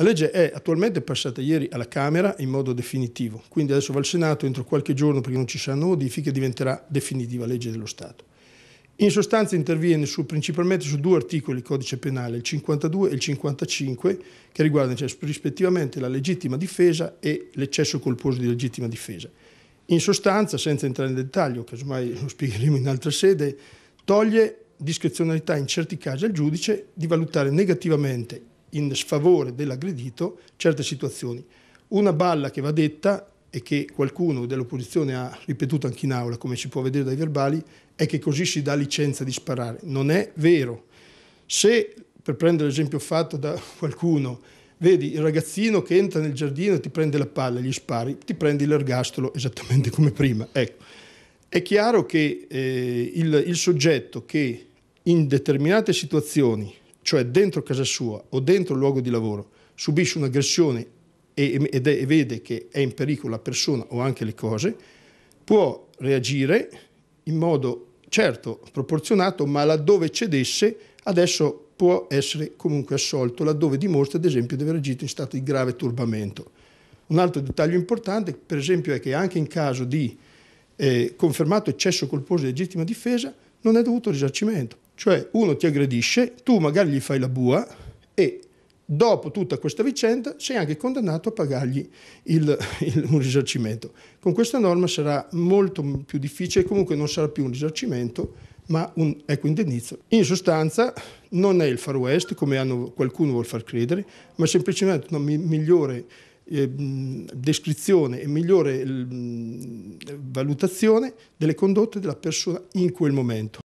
La legge è attualmente passata ieri alla Camera in modo definitivo, quindi adesso va al Senato, entro qualche giorno perché non ci saranno modifiche, diventerà definitiva legge dello Stato. In sostanza interviene su, principalmente su due articoli del codice penale, il 52 e il 55, che riguardano cioè, rispettivamente la legittima difesa e l'eccesso colposo di legittima difesa. In sostanza, senza entrare in dettaglio, casomai lo spiegheremo in altra sede, toglie discrezionalità in certi casi al giudice di valutare negativamente in sfavore dell'aggredito certe situazioni. Una balla che va detta e che qualcuno dell'opposizione ha ripetuto anche in aula, come si può vedere dai verbali, è che così si dà licenza di sparare. Non è vero. Se, per prendere l'esempio fatto da qualcuno, vedi il ragazzino che entra nel giardino e ti prende la palla, gli spari, ti prendi l'ergastolo esattamente come prima. Ecco. È chiaro che eh, il, il soggetto che in determinate situazioni cioè dentro casa sua o dentro il luogo di lavoro, subisce un'aggressione e, ed e vede che è in pericolo la persona o anche le cose, può reagire in modo certo proporzionato, ma laddove cedesse adesso può essere comunque assolto, laddove dimostra ad esempio di aver agito in stato di grave turbamento. Un altro dettaglio importante, per esempio, è che anche in caso di eh, confermato eccesso colposo di legittima difesa non è dovuto risarcimento. Cioè uno ti aggredisce, tu magari gli fai la bua e dopo tutta questa vicenda sei anche condannato a pagargli il, il, un risarcimento. Con questa norma sarà molto più difficile, comunque non sarà più un risarcimento, ma un equo indennizzo. In sostanza non è il far west come hanno, qualcuno vuol far credere, ma semplicemente una mi migliore eh, descrizione e migliore eh, valutazione delle condotte della persona in quel momento.